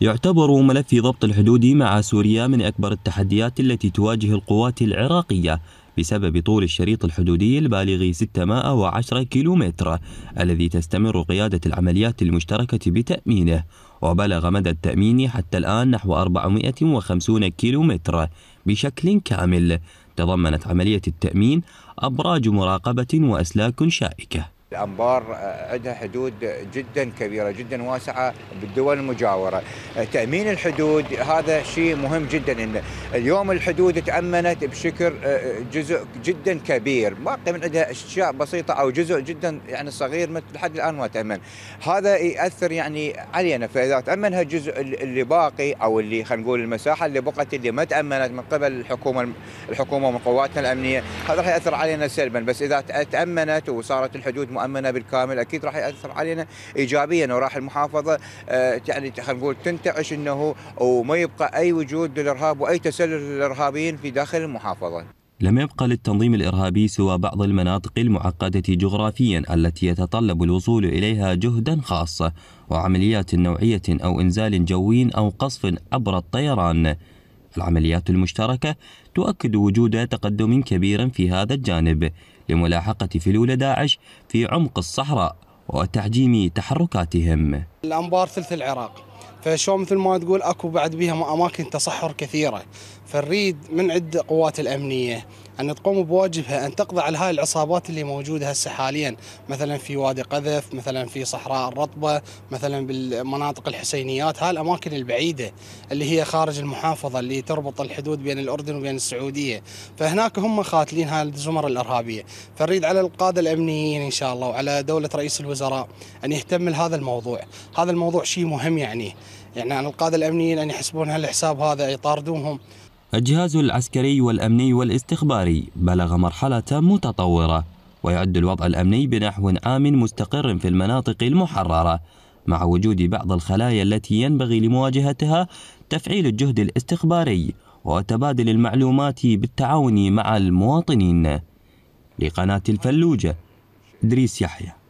يعتبر ملف ضبط الحدود مع سوريا من أكبر التحديات التي تواجه القوات العراقية بسبب طول الشريط الحدودي البالغ 610 كيلومتر الذي تستمر قيادة العمليات المشتركة بتأمينه وبلغ مدى التأمين حتى الآن نحو 450 كيلومتر بشكل كامل تضمنت عملية التأمين أبراج مراقبة وأسلاك شائكة الأنبار آه، عندها حدود جدا كبيرة جدا واسعة بالدول المجاورة آه، تأمين الحدود هذا شيء مهم جدا إن اليوم الحدود تأمنت بشكل آه، جزء جدا كبير باقي من عندها أشياء بسيطة أو جزء جدا يعني صغير لحد الآن ما تأمن هذا يأثر يعني علينا فإذا تأمنها الجزء اللي باقي أو اللي خلينا نقول المساحة اللي بقت اللي ما تأمنت من قبل الحكومة الحكومة ومن قواتنا الأمنية هذا راح يأثر علينا سلبا بس إذا تأمنت وصارت الحدود مؤمنة مؤمنه بالكامل اكيد راح ياثر علينا ايجابيا وراح المحافظه آه، يعني خلينا نقول تنتعش انه وما يبقى اي وجود للارهاب واي تسلل للارهابيين في داخل المحافظه. لم يبقى للتنظيم الارهابي سوى بعض المناطق المعقده جغرافيا التي يتطلب الوصول اليها جهدا خاصا وعمليات نوعيه او انزال جوي او قصف عبر الطيران. العمليات المشتركه تؤكد وجود تقدم كبير في هذا الجانب لملاحقة فلول داعش في عمق الصحراء وتحجيم تحركاتهم الأنبار ثلث العراق فشو مثل ما تقول اكو بعد بها اماكن تصحر كثيره فنريد من عند قوات الامنيه ان تقوم بواجبها ان تقضي على هاي العصابات اللي موجوده هسه حاليا مثلا في وادي قذف مثلا في صحراء الرطبه مثلا بالمناطق الحسينيات هاي الاماكن البعيده اللي هي خارج المحافظه اللي تربط الحدود بين الاردن وبين السعوديه فهناك هم خاتلين هاي الزمر الارهابيه فنريد على القاده الامنيين ان شاء الله وعلى دوله رئيس الوزراء ان يهتم لهذا الموضوع هذا الموضوع شيء مهم يعني يعني عن القاده الامنيين ان يحسبون هالحساب هذا يطاردونهم الجهاز العسكري والامني والاستخباري بلغ مرحله متطوره ويعد الوضع الامني بنحو امن مستقر في المناطق المحرره مع وجود بعض الخلايا التي ينبغي لمواجهتها تفعيل الجهد الاستخباري وتبادل المعلومات بالتعاون مع المواطنين لقناه الفلوجه ادريس يحيى